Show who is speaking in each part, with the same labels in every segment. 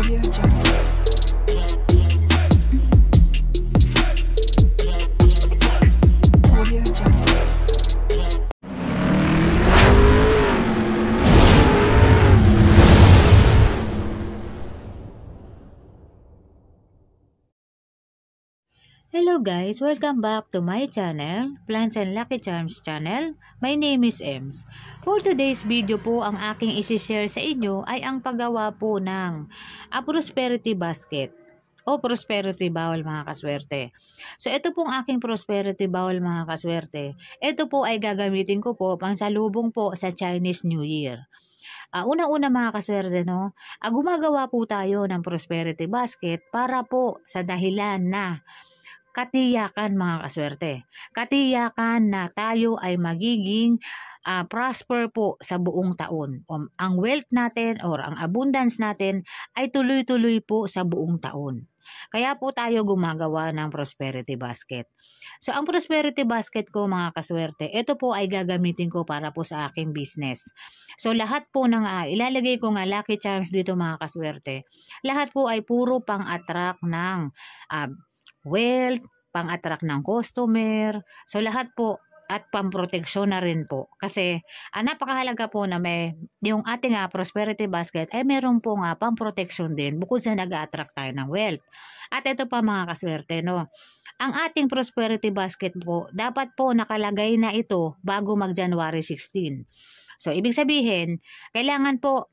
Speaker 1: Audio Jungle. guys! Welcome back to my channel, Plants and Lucky Charms channel. My name is Ems. For today's video po, ang aking isi-share sa inyo ay ang paggawa po ng a prosperity basket o prosperity bowl mga kaswerte. So ito pong aking prosperity bowl mga kaswerte. Ito po ay gagamitin ko po pang salubong po sa Chinese New Year. Uh, Una-una mga kaswerte, no? Uh, gumagawa po tayo ng prosperity basket para po sa dahilan na katiyakan mga kaswerte. Katiyakan na tayo ay magiging uh, prosper po sa buong taon. Um, ang wealth natin or ang abundance natin ay tuloy-tuloy po sa buong taon. Kaya po tayo gumagawa ng prosperity basket. So ang prosperity basket ko mga kaswerte, ito po ay gagamitin ko para po sa aking business. So lahat po ng uh, ilalagay ko nga lucky charms dito mga kaswerte. Lahat po ay puro pang-attract ng uh, wealth, pang-attract ng customer. So lahat po at pamproteksyon na rin po. Kasi ah, napakahalaga po na may yung ating ah, prosperity basket ay eh, meron po nga ah, pamproteksyon din bukod sa nag-attract tayo ng wealth. At ito pa mga kaswerte no. Ang ating prosperity basket po dapat po nakalagay na ito bago mag January 16. So ibig sabihin, kailangan po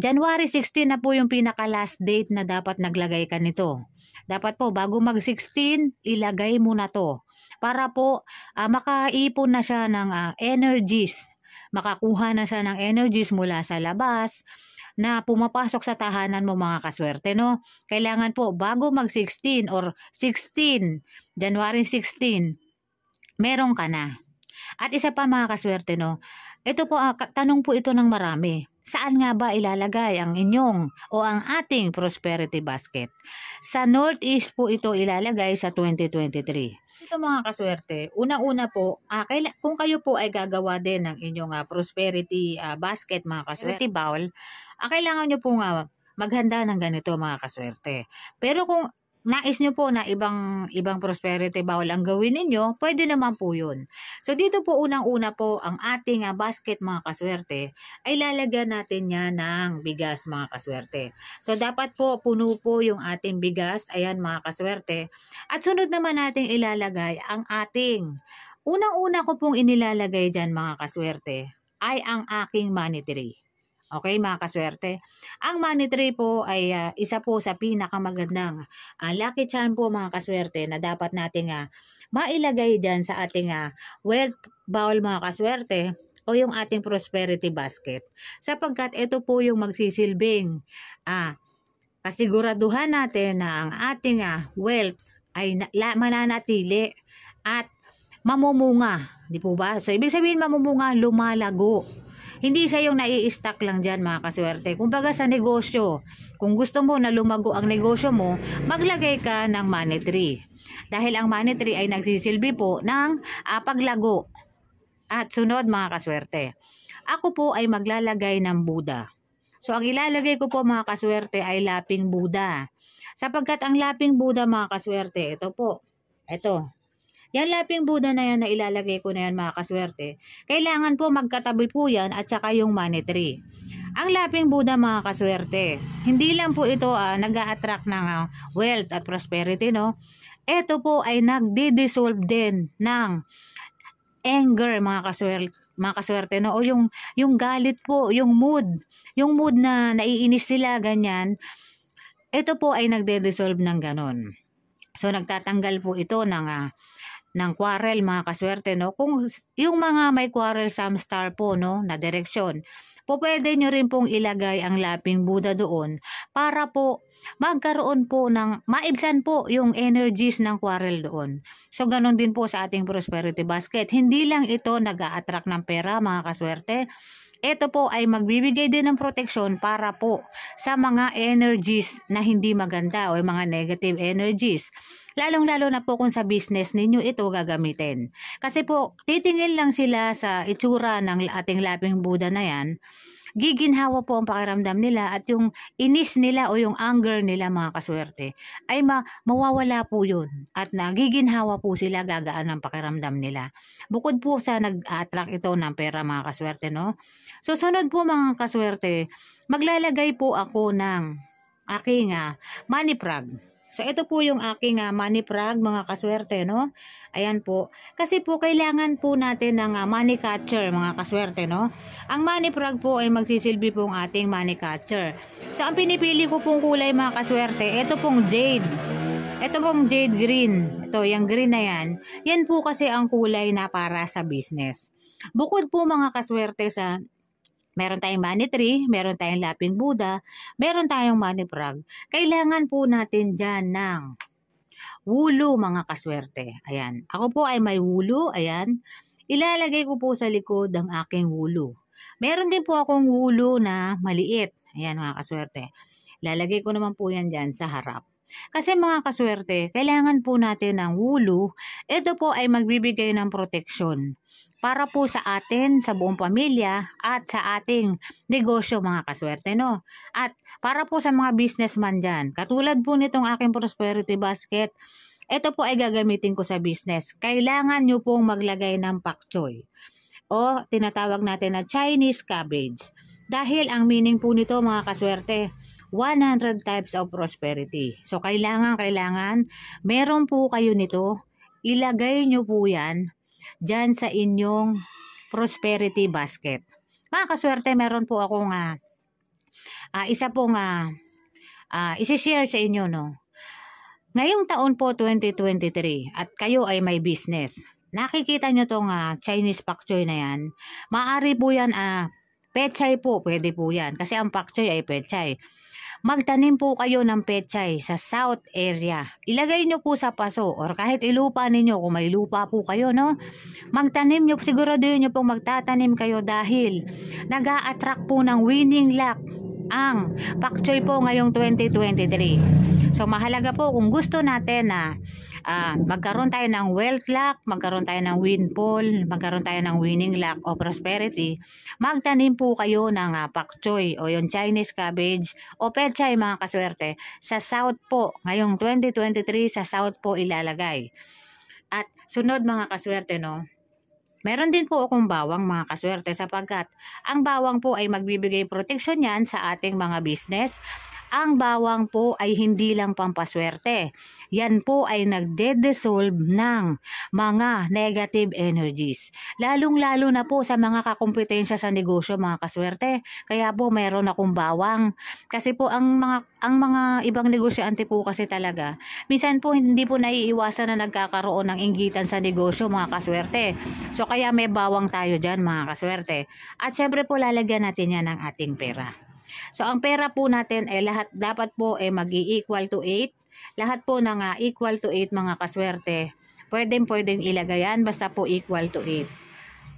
Speaker 1: January 16 na po yung pinaka last date na dapat naglagay ka nito. Dapat po bago mag 16, ilagay mo na to. Para po uh, makaipon na siya ng uh, energies. Makakuha na siya ng energies mula sa labas na pumapasok sa tahanan mo mga kaswerte no. Kailangan po bago mag 16 or 16, January 16, meron ka na. At isa pa mga kaswerte no, ito po, uh, tanong po ito ng marami. Saan nga ba ilalagay ang inyong o ang ating prosperity basket? Sa Northeast po ito ilalagay sa 2023. Ito mga kaswerte, una-una po, uh, kung kayo po ay gagawa din ng inyong uh, prosperity uh, basket mga kaswerte bowl, uh, kailangan nyo po nga maghanda ng ganito mga kaswerte. Pero kung nais nyo po na ibang ibang prosperity bawal ang gawin ninyo, pwede naman po yun. So dito po unang-una po ang ating ah, basket mga kaswerte ay lalagyan natin niya ng bigas mga kaswerte. So dapat po puno po yung ating bigas, ayan mga kaswerte. At sunod naman nating ilalagay ang ating unang-una ko pong inilalagay dyan mga kaswerte ay ang aking money tree. Okay mga kaswerte? Ang money tree po ay uh, isa po sa pinakamagandang uh, lucky charm po mga kaswerte na dapat natin uh, ah, mailagay dyan sa ating uh, wealth bowl mga kaswerte o yung ating prosperity basket. Sapagkat ito po yung magsisilbing uh, kasiguraduhan natin na ang ating uh, wealth ay na- mananatili at mamumunga. Di po ba? So, ibig sabihin mamumunga, lumalago hindi siya yung nai-stack lang dyan mga kaswerte. Kung Kumbaga sa negosyo, kung gusto mo na lumago ang negosyo mo, maglagay ka ng money tree. Dahil ang money tree ay nagsisilbi po ng uh, paglago. At sunod mga kaswerte, ako po ay maglalagay ng Buddha. So ang ilalagay ko po mga kaswerte ay laping Buddha. Sapagkat ang laping Buddha mga kaswerte, ito po, ito, yan laping Buddha na yan na ilalagay ko na yan mga kaswerte. Kailangan po magkatabi po yan at saka yung money tree. Ang laping Buddha mga kaswerte, hindi lang po ito ah, nag attract ng ah, wealth at prosperity no. Ito po ay nagdi-dissolve din ng anger mga kaswerte mga kaswerte no o yung yung galit po yung mood yung mood na naiinis sila ganyan ito po ay nagde-dissolve ng ganon so nagtatanggal po ito ng uh, ng quarrel mga kaswerte no kung yung mga may quarrel star po no na direksyon po pwede nyo rin pong ilagay ang laping Buddha doon para po magkaroon po ng maibsan po yung energies ng quarrel doon so ganun din po sa ating prosperity basket hindi lang ito nag attract ng pera mga kaswerte ito po ay magbibigay din ng proteksyon para po sa mga energies na hindi maganda o mga negative energies. Lalong-lalo na po kung sa business ninyo ito gagamitin. Kasi po, titingin lang sila sa itsura ng ating laping Buddha na yan giginhawa po ang pakiramdam nila at yung inis nila o yung anger nila mga kaswerte ay ma- mawawala po yun at nagiginhawa po sila gagaan ang pakiramdam nila. Bukod po sa nag-attract ito ng pera mga kaswerte no. So sunod po mga kaswerte, maglalagay po ako ng aking uh, money prag. So, ito po yung aking uh, money frog, mga kaswerte, no? Ayan po. Kasi po, kailangan po natin ng uh, money catcher, mga kaswerte, no? Ang money frog po ay magsisilbi pong ating money catcher. So, ang pinipili ko pong kulay, mga kaswerte, ito pong jade. Ito pong jade green. Ito, yung green na yan. Yan po kasi ang kulay na para sa business. Bukod po mga kaswerte sa Meron tayong money tree, meron tayong lapin Buddha, meron tayong money frog. Kailangan po natin dyan ng wulo mga kaswerte. Ayan. Ako po ay may wulo. Ayan. Ilalagay ko po sa likod ang aking wulo. Meron din po akong wulo na maliit. Ayan mga kaswerte. Lalagay ko naman po yan dyan sa harap. Kasi mga kaswerte, kailangan po natin ng wulo. Ito po ay magbibigay ng protection para po sa atin, sa buong pamilya at sa ating negosyo mga kaswerte no. At para po sa mga businessman dyan, katulad po nitong aking prosperity basket, ito po ay gagamitin ko sa business. Kailangan nyo pong maglagay ng pak choy o tinatawag natin na Chinese cabbage. Dahil ang meaning po nito mga kaswerte, 100 types of prosperity. So kailangan, kailangan, meron po kayo nito, ilagay nyo po yan dyan sa inyong prosperity basket. Mga kaswerte, meron po ako uh, ah, uh, ah, isa pong uh, ah, uh, share sa inyo. No? Ngayong taon po 2023 at kayo ay may business. Nakikita nyo tong uh, Chinese pak choy na yan. Maari po yan, uh, pechay po, pwede po yan. Kasi ang pak choy ay pechay. Magtanim po kayo ng pechay sa south area. Ilagay nyo po sa paso or kahit ilupa ninyo kung may lupa po kayo, no? Magtanim nyo, siguraduhin nyo pong magtatanim kayo dahil nag attract po ng winning luck ang pakchoy po ngayong 2023. So mahalaga po kung gusto natin na uh, magkaroon tayo ng wealth luck, magkaroon tayo ng windfall, magkaroon tayo ng winning luck o prosperity, magtanim po kayo ng uh, pak choy o yung Chinese cabbage o pechay mga kaswerte. Sa south po, ngayong 2023 sa south po ilalagay. At sunod mga kaswerte no, Meron din po akong bawang mga kaswerte sapagkat ang bawang po ay magbibigay protection yan sa ating mga business ang bawang po ay hindi lang pampaswerte. Yan po ay nagde-dissolve ng mga negative energies. Lalong-lalo na po sa mga kakumpetensya sa negosyo, mga kaswerte. Kaya po meron akong bawang. Kasi po ang mga ang mga ibang negosyante po kasi talaga, minsan po hindi po naiiwasan na nagkakaroon ng inggitan sa negosyo, mga kaswerte. So kaya may bawang tayo dyan, mga kaswerte. At syempre po lalagyan natin yan ng ating pera. So, ang pera po natin eh, lahat dapat po ay mag-equal to 8. Lahat po na nga equal to 8 mga kaswerte. Pwedeng pwedeng ilagay yan basta po equal to 8.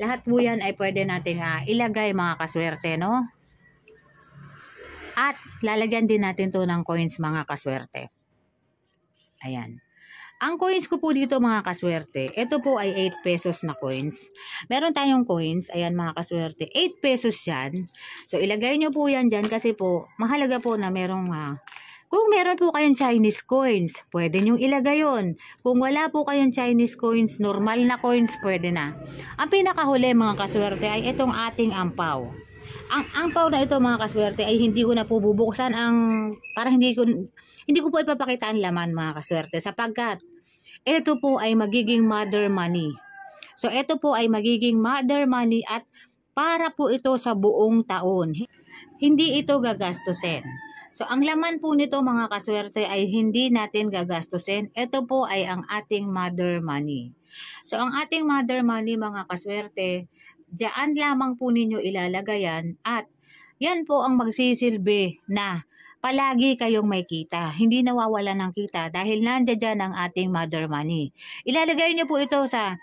Speaker 1: Lahat po yan ay pwede natin uh, ilagay mga kaswerte, no? At lalagyan din natin to ng coins mga kaswerte. Ayan. Ang coins ko po dito mga kaswerte, ito po ay 8 pesos na coins. Meron tayong coins, ayan mga kaswerte, 8 pesos yan. So ilagay nyo po yan dyan kasi po mahalaga po na merong uh, kung meron po kayong Chinese coins, pwede nyong ilagay yon. Kung wala po kayong Chinese coins, normal na coins, pwede na. Ang pinakahuli mga kaswerte ay itong ating ampaw. Ang ampaw na ito mga kaswerte ay hindi ko na po bubuksan ang para hindi ko hindi ko po ipapakita ang laman mga kaswerte sapagkat ito po ay magiging mother money. So ito po ay magiging mother money at para po ito sa buong taon. Hindi ito gagastusin. So ang laman po nito mga kaswerte ay hindi natin gagastusin. Ito po ay ang ating mother money. So ang ating mother money mga kaswerte, diyan lamang po ninyo ilalagay at yan po ang magsisilbi na palagi kayong may kita. Hindi nawawala ng kita dahil nandiyan dyan ang ating mother money. Ilalagay nyo po ito sa,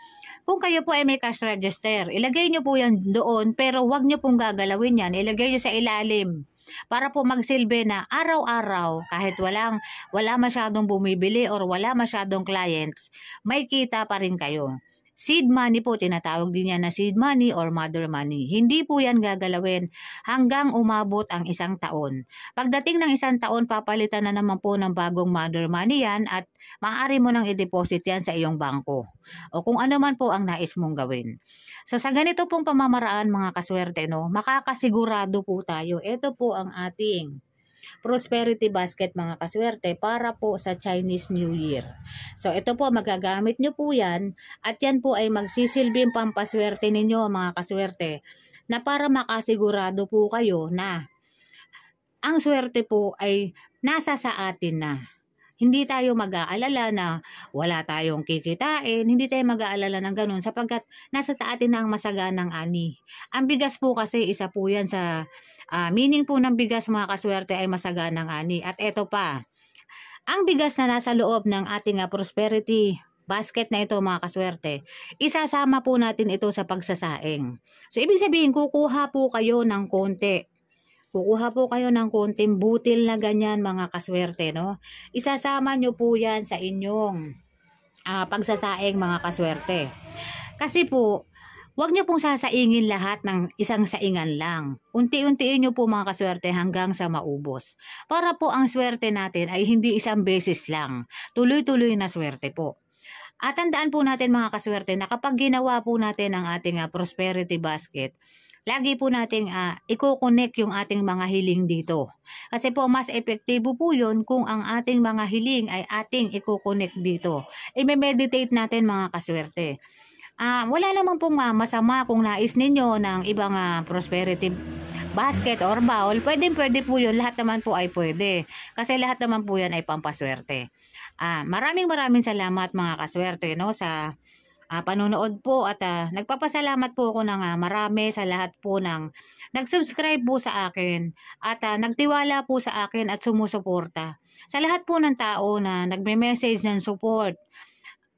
Speaker 1: kung kayo po ay may cash register, ilagay nyo po yan doon pero wag nyo pong gagalawin yan. Ilagay nyo sa ilalim para po magsilbi na araw-araw kahit walang wala masyadong bumibili or wala masyadong clients, may kita pa rin kayo. Seed money po, tinatawag din yan na seed money or mother money. Hindi po yan gagalawin hanggang umabot ang isang taon. Pagdating ng isang taon, papalitan na naman po ng bagong mother money yan at maaari mo nang i-deposit yan sa iyong bangko o kung ano man po ang nais mong gawin. So sa ganito pong pamamaraan mga kaswerte, no, makakasigurado po tayo. Ito po ang ating prosperity basket mga kaswerte para po sa Chinese New Year. So ito po magagamit nyo po yan at yan po ay magsisilbing pampaswerte ninyo mga kaswerte na para makasigurado po kayo na ang swerte po ay nasa sa atin na. Hindi tayo mag-aalala na wala tayong kikitain, hindi tayo mag-aalala ng ganun sapagkat nasa sa atin na ang masaganang ani. Ang bigas po kasi isa po yan sa uh, meaning po ng bigas mga kaswerte ay masaganang ani. At eto pa, ang bigas na nasa loob ng ating ah, prosperity basket na ito mga kaswerte, isasama po natin ito sa pagsasaing. So ibig sabihin kukuha po kayo ng konti Kukuha po kayo ng konting butil na ganyan mga kaswerte, no? Isasama nyo po yan sa inyong uh, pagsasaing mga kaswerte. Kasi po, Huwag niyo pong sasaingin lahat ng isang saingan lang. Unti-untiin niyo po mga kaswerte hanggang sa maubos. Para po ang swerte natin ay hindi isang beses lang. Tuloy-tuloy na swerte po. At tandaan po natin mga kaswerte na kapag ginawa po natin ang ating uh, prosperity basket, lagi po natin uh, ah, i-connect yung ating mga hiling dito. Kasi po mas epektibo po 'yon kung ang ating mga hiling ay ating i-connect dito. I-meditate natin mga kaswerte. Uh, wala naman pong uh, masama kung nais ninyo ng ibang uh, prosperity basket or bowl. Pwede, pwede po yun. Lahat naman po ay pwede. Kasi lahat naman po yan ay pampaswerte. Uh, maraming maraming salamat mga kaswerte no, sa uh, panonood po at uh, nagpapasalamat po ako ng uh, marami sa lahat po ng nag-subscribe po sa akin at uh, nagtiwala po sa akin at sumusuporta. Sa lahat po ng tao na nagme-message ng support.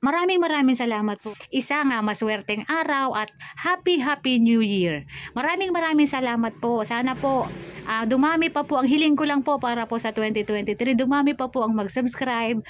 Speaker 1: Maraming maraming salamat po. Isa nga maswerteng araw at happy happy new year. Maraming maraming salamat po. Sana po uh, dumami pa po ang hiling ko lang po para po sa 2023. Dumami pa po ang mag-subscribe.